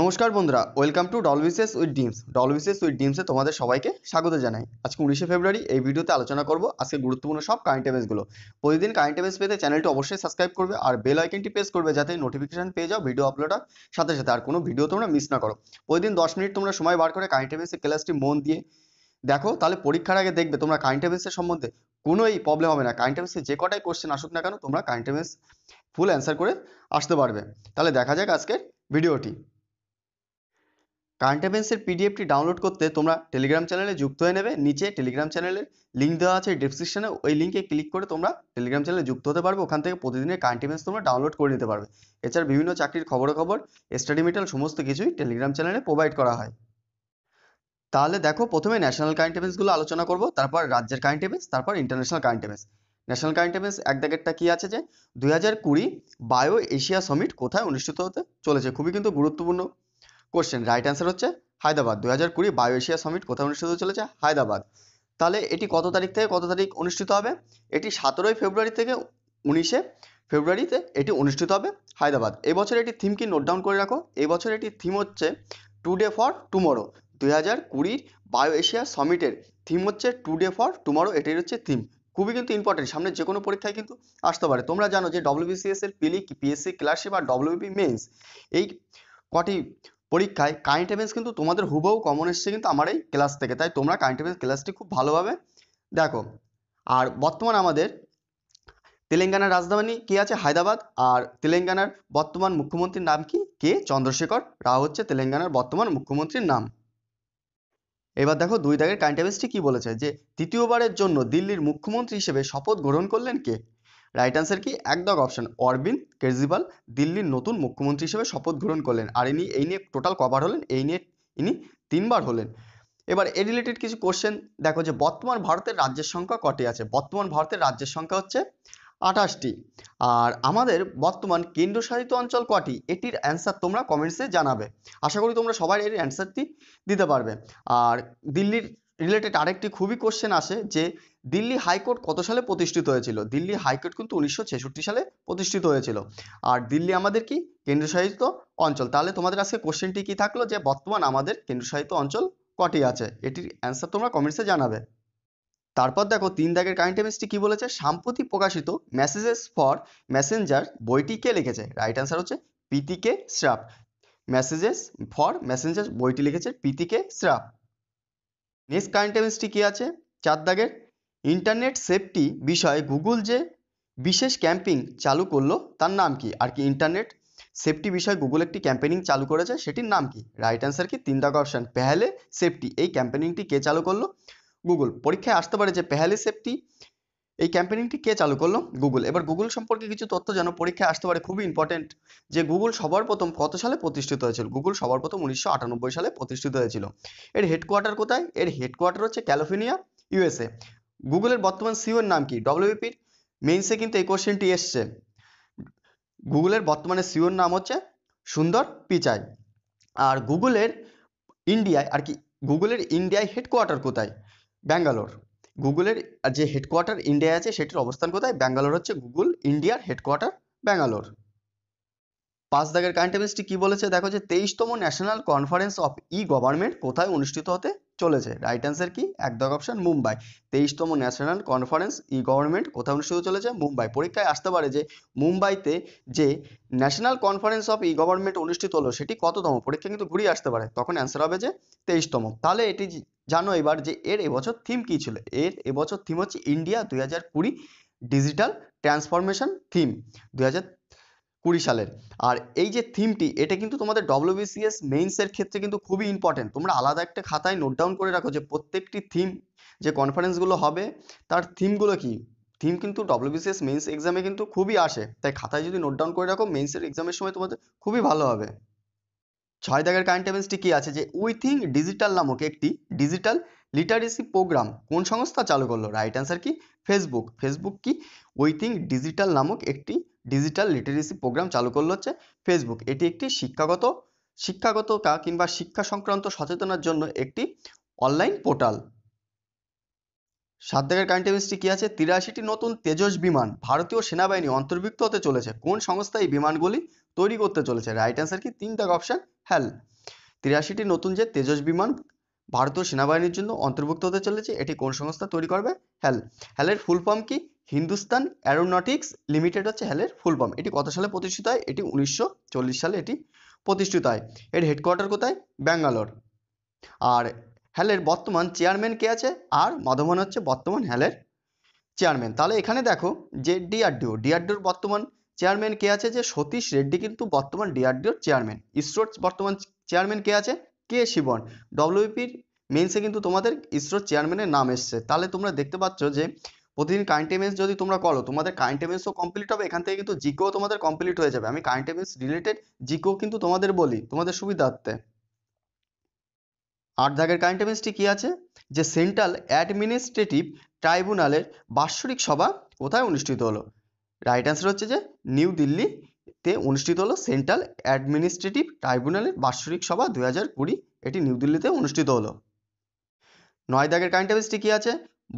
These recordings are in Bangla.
নমস্কার বন্ধুরা ওয়েলকাম টু ডলভিসেস উইথ ডিমস ডলভিসেস উইথ ডিমসে তোমাদের সবাইকে স্বাগত জানাই আজকে উনিশে ফেব্রুয়ারি এই ভিডিওতে আলোচনা করব আজকে গুরুত্বপূর্ণ সব কারেন্ট অ্যাফেয়ার্সগুলো প্রতিদিন কারেন্ট অ্যাফেয়ার্স পেতে চ্যানেলটি অবশ্যই সাবস্ক্রাইব করবে আর বেল আইকনটি প্রেস করবে যাতে নোটিফিকেশন পেয়ে যাও ভিডিও আপলোডার সাথে সাথে আর কোনো ভিডিও তোমরা মিস না করো প্রতিদিন দশ মিনিট তোমরা সময় বার করে কারেন্ট অ্যাফেয়ার্সের ক্লাসটি মন দিয়ে দেখো তাহলে পরীক্ষার আগে দেখবে তোমরা কারেন্ট অ্যাফেয়ার্সের সম্বন্ধে কোনোই প্রবলেম হবে না কারেন্ট অ্যাফেয়ার্সে যে কটাই কোশ্চেন আসুক না কেন তোমরা কারেন্ট অ্যাফেয়ার্স ফুল অ্যান্সার করে আসতে পারবে তাহলে দেখা যাক আজকের ভিডিওটি কারেন্ট অ্যাফেন্সের পিডিএফটি ডাউনলোড করতে তোমরা টেলিগ্রাম চ্যানেলে যুক্ত হয়ে নেবে নিচে টেলিগ্রাম চ্যানেলের লিঙ্ক দেওয়া আছে ডিসক্রিপশনে ওই লিঙ্কে ক্লিক করে তোমরা টেলিগ্রাম চ্যানেলে যুক্ত হতে পারবে ওখান থেকে প্রতিদিনের কারেন্ট অ্যাফেন্স তোমরা ডাউনলোড করে নিতে পারবে এছাড়া বিভিন্ন চাকরির খবর খবর স্টাডি মেটেরিয়াল সমস্ত কিছুই টেলিগ্রাম চ্যানেলে প্রোভাইড করা হয় তাহলে দেখো প্রথমে ন্যাশনাল কারেন্ট অ্যাফেন্সগুলো আলোচনা করব তারপর রাজ্যের কারেন্ট অ্যাফেন্স তারপর international current affairs national current affairs এক দ্যাকেটটা কী আছে যে দুই হাজার কুড়ি বায়ো এশিয়া সামিট কোথায় অনুষ্ঠিত হতে চলেছে খুবই কিন্তু গুরুত্বপূর্ণ কোশ্চেন রাইট অ্যান্সার হচ্ছে হায়দ্রাবাদ দু হাজার কুড়ি বায়ো এশিয়া সামিট কোথায় অনুষ্ঠিত চলেছে হায়দ্রাবাদ তাহলে এটি কত তারিখ থেকে কত তারিখ অনুষ্ঠিত হবে এটি সতেরোই ফেব্রুয়ারি থেকে উনিশে ফেব্রুয়ারিতে এটি অনুষ্ঠিত হবে হায়দ্রাবাদ এবছর বছর এটি থিম কি নোট ডাউন করে রাখো এবছর বছর এটি থিম হচ্ছে টুডে ফর টুমোরো দুই হাজার কুড়ির বায়ো এশিয়া সামিটের থিম হচ্ছে টুডে ফর টুমোরো এটাই হচ্ছে থিম খুবই কিন্তু ইম্পর্টেন্ট সামনে যে কোনো পরীক্ষায় কিন্তু আসতে পারে তোমরা জানো যে ডব্লিউবিসিএস এর পিলি পিএসসি ক্লাসি বা ডব্লিউবি মেন্স এই কটি পরীক্ষায় কারেন্ট অ্যাফেয়ার্স কিন্তু তোমাদের হুবহু কমন এসছে কিন্তু আমার এই ক্লাস থেকে তাই তোমরা কারেন্ট অ্যাফেয়ার্স ক্লাসটি খুব ভালোভাবে দেখো আর বর্তমান আমাদের তেলেঙ্গানার রাজধানী কি আছে হায়দ্রাবাদ আর তেলেঙ্গানার বর্তমান মুখ্যমন্ত্রীর নাম কি কে চন্দ্রশেখর রাও হচ্ছে তেলেঙ্গানার বর্তমান মুখ্যমন্ত্রীর নাম এবার দেখো দুই দাগের কারেন্ট অ্যাফেয়ার্সটি কী বলেছে যে তৃতীয়বারের জন্য দিল্লির মুখ্যমন্ত্রী হিসেবে শপথ গ্রহণ করলেন কে রাইট আনসার কি একদম অপশন অরবিন্দ কেজরিওয়াল দিল্লির নতুন মুখ্যমন্ত্রী হিসেবে শপথ গ্রহণ করলেন আর ইনি এই নিয়ে টোটাল কভার হলেন এই নিয়ে ইনি তিনবার হলেন এবার এ রিলেটেড কিছু কোশ্চেন দেখো যে বর্তমান ভারতের রাজ্যের সংখ্যা কটি আছে বর্তমান ভারতের রাজ্যের সংখ্যা হচ্ছে আঠাশটি আর আমাদের বর্তমান কেন্দ্রশাসিত অঞ্চল কটি এটির অ্যান্সার তোমরা কমেন্টসে জানাবে আশা করি তোমরা সবাই এর অ্যান্সারটি দিতে পারবে আর দিল্লির রিলেটেড আরেকটি খুবই কোশ্চেন আসে যে দিল্লি হাইকোর্ট কত সালে প্রতিষ্ঠিত হয়েছিল দিল্লি হাইকোর্ট কিন্তু উনিশশো সালে প্রতিষ্ঠিত হয়েছিল আর দিল্লি আমাদের কি কেন্দ্রশাসিত অঞ্চল তাহলে তোমাদের আজকে কোশ্চেনটি কি থাকলো যে বর্তমান আমাদের কেন্দ্রশাসিত অঞ্চল কটি আছে এটির অ্যান্সার তোমরা কমেন্টসে জানাবে তারপর দেখো তিন দাগের কারেন্ট অ্যাফেয়ার্সটি কি বলেছে সাম্প্রতি প্রকাশিত মেসেজেস ফর মেসেঞ্জার বইটি কে লিখেছে রাইট অ্যান্সার হচ্ছে পিতিকে শ্রাপ মেসেজেস ফর মেসেঞ্জার বইটি লিখেছে পিতিকে শ্রাপ নেক্সট কারেন্ট অ্যাফেয়ার্সটি কি আছে চার দাগের ইন্টারনেট সেফটি বিষয়ে গুগল যে বিশেষ ক্যাম্পেইন চালু করলো তার নাম কি আর কি ইন্টারনেট সেফটি বিষয়ে গুগল একটি ক্যাম্পেনিং চালু করেছে সেটির নাম কি রাইট অ্যান্সার কি তিন দাগ অপশান পেহেলে সেফটি এই ক্যাম্পেনিংটি কে চালু করলো গুগল পরীক্ষায় আসতে পারে যে পেহালে সেফটি এই ক্যাম্পেনিংটি কে চালু করলো গুগল এবার গুগল সম্পর্কে কিছু তথ্য যেন পরীক্ষায় আসতে পারে খুবই ইম্পর্টেন্ট যে গুগল সবার প্রথম কত সালে প্রতিষ্ঠিত হয়েছিল গুগল সবার প্রথম উনিশশো সালে প্রতিষ্ঠিত হয়েছিল এর হেডকোয়ার্টার কোথায় এর হেডকোয়ার্টার হচ্ছে ক্যালিফোর্নিয়া ইউএসএ গুগলের বর্তমান সিওর e নাম কি ডব্লিউপির মেইনসে কিন্তু এই কোশ্চেনটি এসছে গুগলের বর্তমানে সিওর e নাম হচ্ছে সুন্দর পিচাই আর গুগলের ইন্ডিয়ায় আর কি গুগলের ইন্ডিয়ায় হেডকোয়ার্টার কোথায় ব্যাঙ্গালোর গুগলের যে হেডকোয়ার্টার ইন্ডিয়ায় আছে সেটির অবস্থান কোথায় ব্যাঙ্গালোর হচ্ছে গুগল ইন্ডিয়ার হেডকোয়ার্টার ব্যাঙ্গালোর পাঁচ দাগের কারেন্ট কী বলেছে দেখো যে তেইশতম national conference of E government কোথায় অনুষ্ঠিত হতে চলেছে রাইট অ্যান্সার কি এক অপশন মুম্বাই তেইশতম ন্যাশনাল কনফারেন্স ই গভর্নমেন্ট কোথায় অনুষ্ঠিত চলেছে মুম্বাই পরীক্ষায় আসতে পারে যে মুম্বাইতে যে national conference of E government অনুষ্ঠিত হলো সেটি কততম পরীক্ষা কিন্তু ঘুরিয়ে আসতে পারে তখন অ্যান্সার হবে যে তেইশতম তাহলে এটি জানো এবার যে এর এবছর থিম কী ছিল এর এবছর থিম হচ্ছে ইন্ডিয়া দুই ডিজিটাল ট্রান্সফরমেশন থিম দুই কুড়ি সালের আর এই যে থিমটি এটা কিন্তু তোমাদের ডব্লিউবিসিএস মেইনসের ক্ষেত্রে কিন্তু খুবই ইম্পর্টেন্ট তোমরা আলাদা একটা খাতায় নোট ডাউন করে রাখো যে প্রত্যেকটি থিম যে কনফারেন্সগুলো হবে তার থিমগুলো কি থিম কিন্তু ডব্লিউবিসিএস মেইনস এক্সামে কিন্তু খুবই আসে তাই খাতায় যদি নোট ডাউন করে রাখো মেইনসের এক্সামের সময় তোমাদের খুবই ভালো হবে ছয় দাগের কারেন্ট অ্যাফেয়ার্সটি কী আছে যে উইথিং ডিজিটাল নামক একটি ডিজিটাল লিটারেসি প্রোগ্রাম কোন সংস্থা চালু করলো রাইট অ্যান্সার কি ফেসবুক ফেসবুক কি উইথিং ডিজিটাল নামক একটি ডিজিটাল লিটারেসি প্রোগ্রাম চালু করলো হচ্ছে ফেসবুক এটি একটি শিক্ষাগত শিক্ষাগত কা কিংবা শিক্ষা সংক্রান্ত সচেতনার জন্য একটি অনলাইন পোর্টাল সাত দেখার কারেন্ট কী আছে তিরাশিটি নতুন তেজস বিমান ভারতীয় সেনাবাহিনী অন্তর্ভুক্ত হতে চলেছে কোন সংস্থা এই বিমানগুলি তৈরি করতে চলেছে রাইট অ্যান্সার কি তিন দাগ অপশান হ্যাল তিরাশিটি নতুন যে তেজস বিমান ভারতীয় সেনাবাহিনীর জন্য অন্তর্ভুক্ত হতে চলেছে এটি কোন সংস্থা তৈরি করবে হ্যাল হ্যালের ফুল ফর্ম কি হিন্দুস্তান অ্যারোনটিক্স লিমিটেড হচ্ছে হ্যালের ফুল ফর্ম এটি কত সালে প্রতিষ্ঠিত হয় এটি উনিশশো সালে এটি প্রতিষ্ঠিত হয় এর হেডকোয়ার্টার কোথায় ব্যাঙ্গালোর আর হ্যালের বর্তমান চেয়ারম্যান কে আছে আর মাধবন হচ্ছে বর্তমান হ্যালের চেয়ারম্যান তাহলে এখানে দেখো যে ডিআরডিও ডিআরডিওর বর্তমান চেয়ারম্যান কে আছে যে সতীশ রেড্ডি কিন্তু বর্তমান ডিআরডিওর চেয়ারম্যান ইসরোর বর্তমান চেয়ারম্যান কে আছে কে শিবন ডব্লিউপির মেন্সে কিন্তু তোমাদের ইসরোর চেয়ারম্যানের নাম এসছে তাহলে তোমরা দেখতে পাচ্ছ যে প্রতিদিন কারেন্ট অ্যাফেয়ার্স যদি তোমরা করো তোমাদের কারেন্ট অ্যাফেয়ার্সও কমপ্লিট হবে এখান থেকে কিন্তু জিকেও তোমাদের কমপ্লিট হয়ে যাবে আমি কারেন্ট অ্যাফেয়ার্স রিলেটেড জিকেও কিন্তু তোমাদের বলি তোমাদের সুবিধার্থে আট দাগের কারেন্ট অ্যাফেয়ার্সটি কী আছে যে সেন্ট্রাল অ্যাডমিনিস্ট্রেটিভ ট্রাইব্যুনালের বার্ষিক সভা কোথায় অনুষ্ঠিত হলো রাইট অ্যান্সার হচ্ছে যে নিউ দিল্লিতে অনুষ্ঠিত হলো সেন্ট্রাল অ্যাডমিনিস্ট্রেটিভ ট্রাইব্যুনালের বার্ষিক সভা দুই হাজার কুড়ি এটি নিউ দিল্লিতে অনুষ্ঠিত হলো নয় দাগের কারেন্ট অ্যাফেয়ার্সটি কী আছে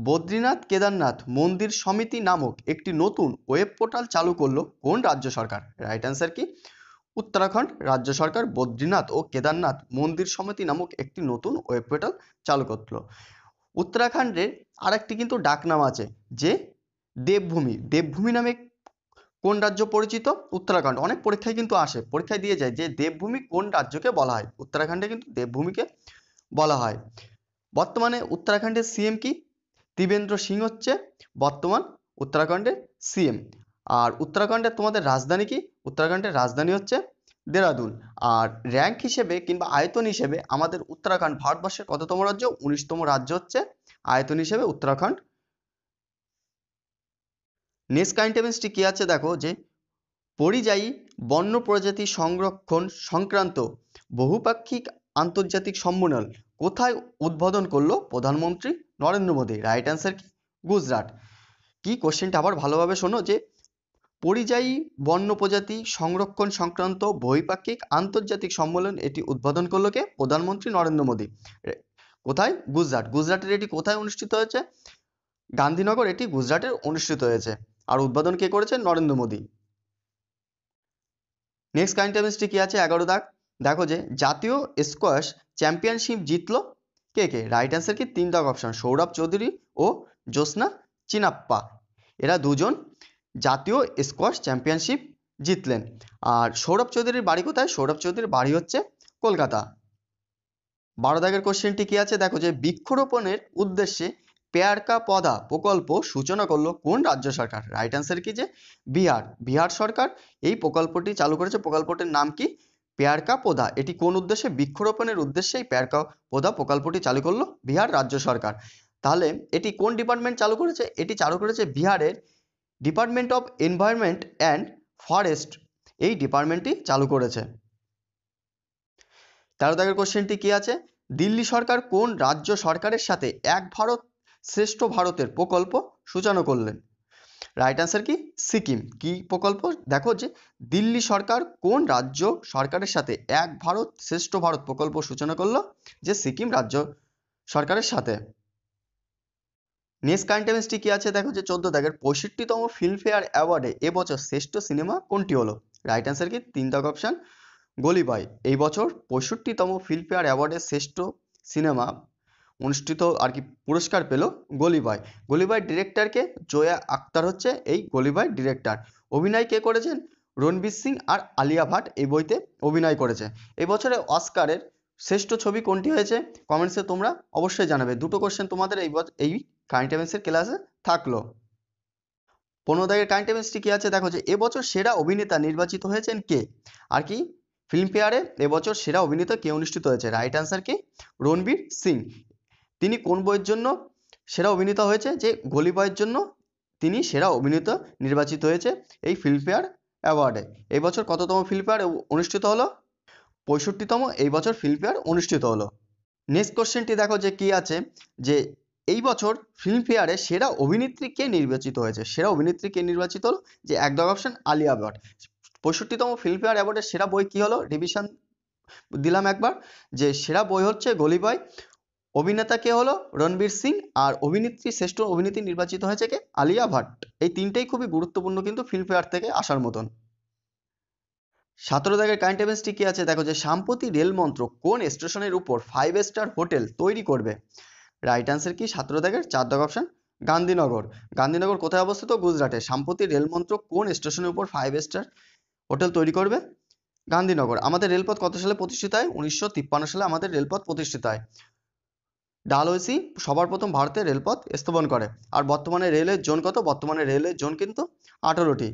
বদ্রীনাথ কেদারনাথ মন্দির সমিতি নামক একটি নতুন ওয়েব পোর্টাল চালু করলো কোন রাজ্য সরকার রাইট অ্যান্সার কি উত্তরাখণ্ড রাজ্য সরকার বদ্রীনাথ ও কেদারনাথ মন্দির সমিতি নামক একটি নতুন ওয়েব পোর্টাল চালু করলো উত্তরাখণ্ডের আরেকটি কিন্তু ডাকনাম আছে যে দেবভূমি দেবভূমি নামে কোন রাজ্য পরিচিত উত্তরাখণ্ড অনেক পরীক্ষায় কিন্তু আসে পরীক্ষায় দিয়ে যায় যে দেবভূমি কোন রাজ্যকে বলা হয় উত্তরাখণ্ডে কিন্তু দেবভূমিকে বলা হয় বর্তমানে উত্তরাখণ্ডের সিএম কি ত্রিবেন্দ্র সিং হচ্ছে বর্তমান উত্তরাখণ্ডের সিএম আর উত্তরাখণ্ডের তোমাদের রাজধানী কি উত্তরাখণ্ডের রাজধানী হচ্ছে দেরাদুন আর র্যাঙ্ক হিসেবে কিংবা আয়তন হিসেবে আমাদের উত্তরাখণ্ড ভারতবর্ষের কততম রাজ্য উনিশতম রাজ্য হচ্ছে আয়তন হিসেবে উত্তরাখণ্ড নেক্সট কাইন্টেমেন্সটি কি কী আছে দেখো যে পরিযায়ী বন্য প্রজাতি সংরক্ষণ সংক্রান্ত বহুপাক্ষিক আন্তর্জাতিক সম্মেলন কোথায় উদ্বোধন করলো প্রধানমন্ত্রী নরেন্দ্র মোদী রাইট অ্যান্সার কি গুজরাট কি কোশ্চেনটা আবার ভালোভাবে শোনো যে পরিযায়ী বন্য প্রজাতি সংরক্ষণ সংক্রান্ত বৈপাক্ষিক আন্তর্জাতিক সম্মেলন এটি উদ্বোধন করলো কে প্রধানমন্ত্রী নরেন্দ্র মোদী কোথায় গুজরাট গুজরাটের এটি কোথায় অনুষ্ঠিত হয়েছে গান্ধীনগর এটি গুজরাটের অনুষ্ঠিত হয়েছে আর উদ্বোধন কে করেছে নরেন্দ্র মোদী নেক্সট কারেন্ট কি আছে এগারো দাগ দেখো যে জাতীয় স্কোয়াশ চ্যাম্পিয়নশিপ জিতলো কে কে রাইট অ্যান্সার কি তিন দাগ অপশান সৌরভ চৌধুরী ও জ্যোৎস্না চিনাপ্পা এরা দুজন জাতীয় স্কোয়াশ চ্যাম্পিয়নশিপ জিতলেন আর সৌরভ চৌধুরীর বাড়ি কোথায় সৌরভ চৌধুরীর বাড়ি হচ্ছে কলকাতা বারো দাগের কোশ্চেনটি কি আছে দেখো যে বৃক্ষরোপণের উদ্দেশ্যে পেয়ারকা পদা প্রকল্প সূচনা করলো কোন রাজ্য সরকার রাইট অ্যান্সার কি যে বিহার বিহার সরকার এই প্রকল্পটি চালু করেছে প্রকল্পটির নাম কি পেয়ারকা পোধা এটি কোন উদ্দেশ্যে বৃক্ষরোপণের উদ্দেশ্যেই পেয়ারকা পোধা প্রকল্পটি চালু করলো বিহার রাজ্য সরকার তাহলে এটি কোন ডিপার্টমেন্ট চালু করেছে এটি চালু করেছে বিহারের department of environment and forest এই ডিপার্টমেন্টটি চালু করেছে তেরো দাগের কোশ্চেনটি কী আছে দিল্লি সরকার কোন রাজ্য সরকারের সাথে এক ভারত শ্রেষ্ঠ ভারতের প্রকল্প সূচনা করলেন রাইট আনসার কি সিকিম কি প্রকল্প দেখো যে দিল্লি সরকার কোন রাজ্য সরকারের সাথে এক ভারত শ্রেষ্ঠ ভারত প্রকল্প সূচনা করলো যে সিকিম রাজ্য সরকারের সাথে নেক্সট কারেন্ট কি আছে দেখো যে চোদ্দ দাগের পঁয়ষট্টিতম ফিল্মফেয়ার অ্যাওয়ার্ডে এবছর শ্রেষ্ঠ সিনেমা কোনটি হলো রাইট অ্যান্সার কি তিন দাগ অপশান গলিবাই এই বছর পঁয়ষট্টিতম ফিল্মফেয়ার অ্যাওয়ার্ডে শ্রেষ্ঠ সিনেমা অনুষ্ঠিত আর কি পুরস্কার পেল গলিবয় গলিবয় ডিরেক্টরকে জয়া আক্তার হচ্ছে এই বাই ডিরেক্টর অভিনয় কে করেছেন রণবীর সিং আর আলিয়া ভাট এই বইতে অভিনয় করেছে এই বছরে অস্কারের শ্রেষ্ঠ ছবি কোনটি হয়েছে কমেন্টসে তোমরা অবশ্যই জানাবে দুটো কোশ্চেন তোমাদের এই বছর এই কারেন্ট অ্যাফেন্সের ক্লাসে থাকলো পনেরো দাগের কারেন্ট অ্যাফেন্সটি কী আছে দেখো যে এবছর সেরা অভিনেতা নির্বাচিত হয়েছেন কে আর কি ফিল্মফেয়ারে এবছর সেরা অভিনেতা কে অনুষ্ঠিত হয়েছে রাইট অ্যান্সার কে রণবীর সিং তিনি কোন বইয়ের জন্য সেরা অভিনেতা হয়েছে যে গলি বয়ের জন্য তিনি সেরা অভিনেতা নির্বাচিত হয়েছে এই ফিল্মফেয়ার অ্যাওয়ার্ডে এই বছর কততম ফিল্মফেয়ার অনুষ্ঠিত হলো পঁয়ষট্টিতম এই বছর ফিল্মফেয়ার অনুষ্ঠিত হলো নেক্সট কোশ্চেনটি দেখো যে কি আছে যে এই বছর ফিল্মফেয়ারে সেরা অভিনেত্রী কে নির্বাচিত হয়েছে সেরা অভিনেত্রী কে নির্বাচিত হলো যে একদম অপশন আলিয়া ভট পঁয়ষট্টিতম ফিল্মফেয়ার অ্যাওয়ার্ডের সেরা বই কি হলো রিভিশন দিলাম একবার যে সেরা বই হচ্ছে গলি বয় অভিনেতা কে হলো রণবীর সিং আর অভিনেত্রী শ্রেষ্ঠ অভিনেত্রী নির্বাচিত হয়েছে কে আলিয়া ভাট এই তিনটেই খুবই গুরুত্বপূর্ণ কিন্তু ফিল্মফেয়ার থেকে আসার মতন সতেরো দাগের কারেন্ট অ্যাফেয়ার্সটি কি আছে দেখো যে সাম্প্রতি রেল মন্ত্র কোন স্টেশনের উপর ফাইভ স্টার হোটেল তৈরি করবে রাইট আনসার কি সতেরো দাগের চার দাগ অপশন গান্ধীনগর গান্ধীনগর কোথায় অবস্থিত গুজরাটে সাম্প্রতি রেল মন্ত্র কোন স্টেশনের উপর ফাইভ স্টার হোটেল তৈরি করবে গান্ধীনগর আমাদের রেলপথ কত সালে প্রতিষ্ঠিত হয় উনিশশো সালে আমাদের রেলপথ প্রতিষ্ঠিত হয় ডালহৌসি সবার প্রথম ভারতের রেলপথ স্থাপন করে আর বর্তমানে রেলের জোন কত বর্তমানে রেলের জোন কিন্তু আঠারোটি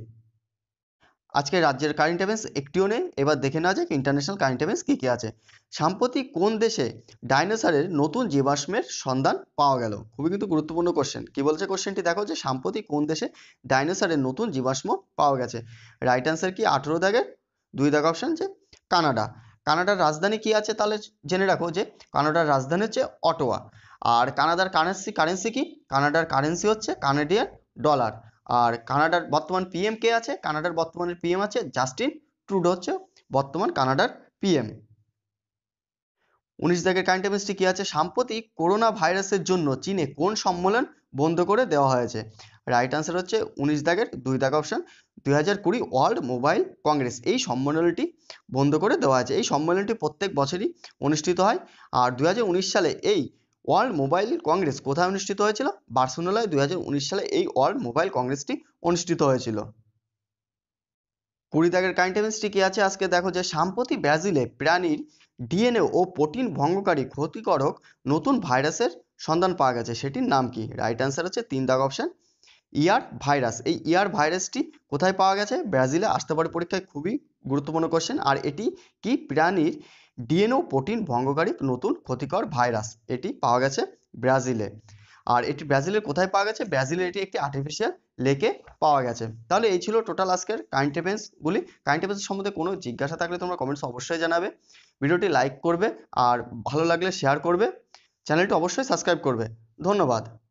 আজকে রাজ্যের কারেন্ট অ্যাফেয়ার্স একটিও নেই এবার দেখে নেওয়া যাক ইন্টারন্যাশনাল কারেন্ট অ্যাফেয়ার্স কী কী আছে সাম্প্রতিক কোন দেশে ডাইনোসরের নতুন জীবাশ্মের সন্ধান পাওয়া গেল খুবই কিন্তু গুরুত্বপূর্ণ কোশ্চেন কী বলছে কোশ্চেনটি দেখো যে সাম্প্রতিক কোন দেশে ডাইনোসরের নতুন জীবাশ্ম পাওয়া গেছে রাইট অ্যান্সার কি আঠেরো দাগের দুই দাগ অপশান যে কানাডা কানাডার রাজধানী কি আছে তাহলে জেনে রাখো যে কানাডার রাজধানী হচ্ছে অটোয়া আর কানাডার কারেন্সি কারেন্সি কি কানাডার কারেন্সি হচ্ছে কানাডিয়ান ডলার আর কানাডার বর্তমান পিএম কে আছে কানাডার বর্তমানের পিএম আছে জাস্টিন ট্রুডো হচ্ছে বর্তমান কানাডার পিএম উনিশ দাগের কারেন্ট অ্যাফেয়ার্সটি কী আছে সাম্প্রতিক করোনা ভাইরাসের জন্য চীনে কোন সম্মেলন বন্ধ করে দেওয়া হয়েছে রাইট আনসার হচ্ছে উনিশ দাগের দুই দাগ অপশন হাজার কুড়ি ওয়ার্ল্ড মোবাইল কংগ্রেস এই সম্মেলনটি বন্ধ করে দেওয়া আছে এই সম্মেলনটি প্রত্যেক বছরই অনুষ্ঠিত হয় আর দু সালে এই ওয়ার্ল্ড মোবাইল কংগ্রেস কোথায় অনুষ্ঠিত হয়েছিল বার্সেলোনায় দু সালে এই ওয়ার্ল্ড মোবাইল কংগ্রেসটি অনুষ্ঠিত হয়েছিল কুড়ি দাগের কাইন্টেমেন্সটি কী আছে আজকে দেখো যে সাম্প্রতিক ব্রাজিলে প্রাণীর ডিএনএ ও প্রোটিন ভঙ্গকারী ক্ষতিকারক নতুন ভাইরাসের সন্ধান পাওয়া গেছে সেটির নাম কি রাইট অ্যান্সার হচ্ছে তিন দাগ অপশান ইয়ার ভাইরাস এই ইয়ার ভাইরাসটি কোথায় পাওয়া গেছে ব্রাজিলে আসতে পারে পরীক্ষায় খুবই গুরুত্বপূর্ণ কোশ্চেন আর এটি কি প্রাণীর ডিএনও প্রোটিন ভঙ্গকারী নতুন ক্ষতিকর ভাইরাস এটি পাওয়া গেছে ব্রাজিলে আর এটি ব্রাজিলের কোথায় পাওয়া গেছে ব্রাজিলের এটি একটি আর্টিফিশিয়াল লেকে পাওয়া গেছে তাহলে এই ছিল টোটাল আজকের কারেন্ট অ্যাফেন্সগুলি কারেন্ট অ্যাফেন্স সম্বন্ধে কোনো জিজ্ঞাসা থাকলে তোমরা কমেন্টস অবশ্যই জানাবে ভিডিওটি লাইক করবে আর ভালো লাগলে শেয়ার করবে চ্যানেলটি অবশ্যই সাবস্ক্রাইব করবে ধন্যবাদ